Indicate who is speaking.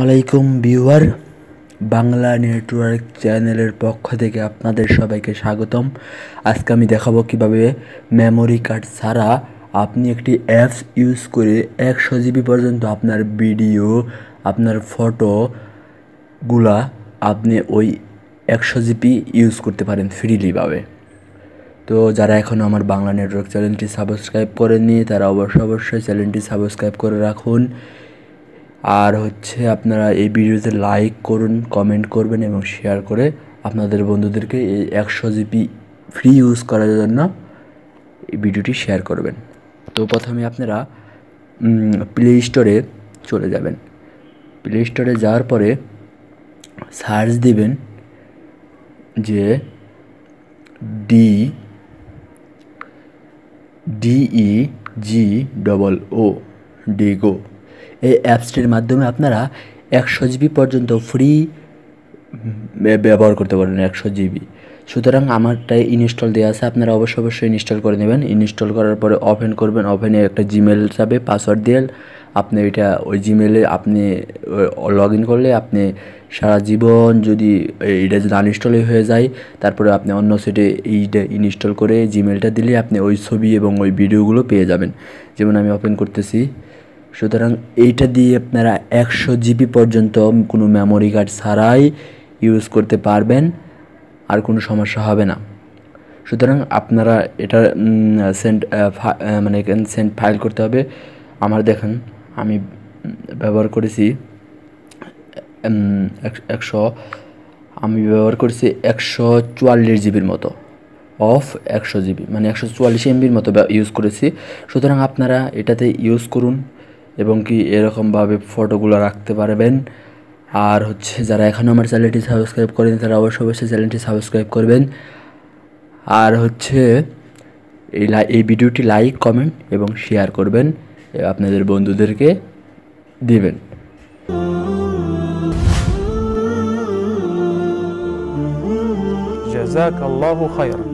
Speaker 1: আলাইকুম viewer Bangla network চ্যানেলের পক্ষ থেকে আপনাদের সবাইকে স্বাগতম আজকে আমি দেখাবো কিভাবে মেমোরি কার্ড ছাড়া আপনি একটি অ্যাপস ইউজ করে একশো জিবি পর্যন্ত আপনার ভিডিও আপনার ফটোগুলা আপনি ওই একশো জিবি ইউজ করতে পারেন ফ্রিলিভাবে তো যারা এখনও আমার বাংলা নেটওয়ার্ক চ্যানেলটি সাবস্ক্রাইব করেননি তারা অবশ্যই অবশ্যই চ্যানেলটি সাবস্ক্রাইব করে রাখুন আর হচ্ছে আপনারা এই ভিডিওতে লাইক করুন কমেন্ট করবেন এবং শেয়ার করে আপনাদের বন্ধুদেরকে এই একশো জিপি ফ্রি ইউজ করার জন্য এই ভিডিওটি শেয়ার করবেন তো প্রথমে আপনারা প্লে স্টোরে চলে যাবেন প্লে স্টোরে যাওয়ার পরে সার্চ দিবেন যে D D E G double O ডিগো এই অ্যাপসটির মাধ্যমে আপনারা একশো জিবি পর্যন্ত ফ্রি ব্যবহার করতে পারেন একশো জিবি সুতরাং আমারটাই ইনস্টল দেওয়া আছে আপনারা অবশ্যই অবশ্যই ইনস্টল করে নেবেন ইনস্টল করার পরে ওপেন করবেন ওপেনে একটা জিমেল যাবে পাসওয়ার্ড দিয়ে আপনি এটা ওই জিমেলে আপনি লগ ইন করলে আপনি সারা জীবন যদি এটা যদি আনইনস্টলই হয়ে যায় তারপরে আপনি অন্য সেটে এইটা ইনস্টল করে জিমেলটা দিলে আপনি ওই ছবি এবং ওই ভিডিওগুলো পেয়ে যাবেন যেমন আমি ওপেন করতেছি সুতরাং এইটা দিয়ে আপনারা একশো জিবি পর্যন্ত কোনো মেমোরি কার্ড ছাড়াই ইউজ করতে পারবেন আর কোনো সমস্যা হবে না সুতরাং আপনারা এটা সেন্ড মানে সেন্ড ফাইল করতে হবে আমার দেখেন আমি ব্যবহার করেছি একশো আমি ব্যবহার করেছি একশো চুয়াল্লিশ জিবির মতো অফ একশো জিবি মানে একশো চুয়াল্লিশ এমবির মতো ইউজ করেছি সুতরাং আপনারা এটাতে ইউজ করুন এবং কি এরকমভাবে ফটোগুলো রাখতে পারবেন আর হচ্ছে যারা এখনও আমার চ্যানেলটি সাবস্ক্রাইব করেনি তারা অবশ্যই অবশ্যই চ্যানেলটি সাবস্ক্রাইব করবেন আর হচ্ছে এই এই ভিডিওটি লাইক কমেন্ট এবং শেয়ার করবেন আপনাদের বন্ধুদেরকে দেবেন জাযাকাল্লাহু খায়র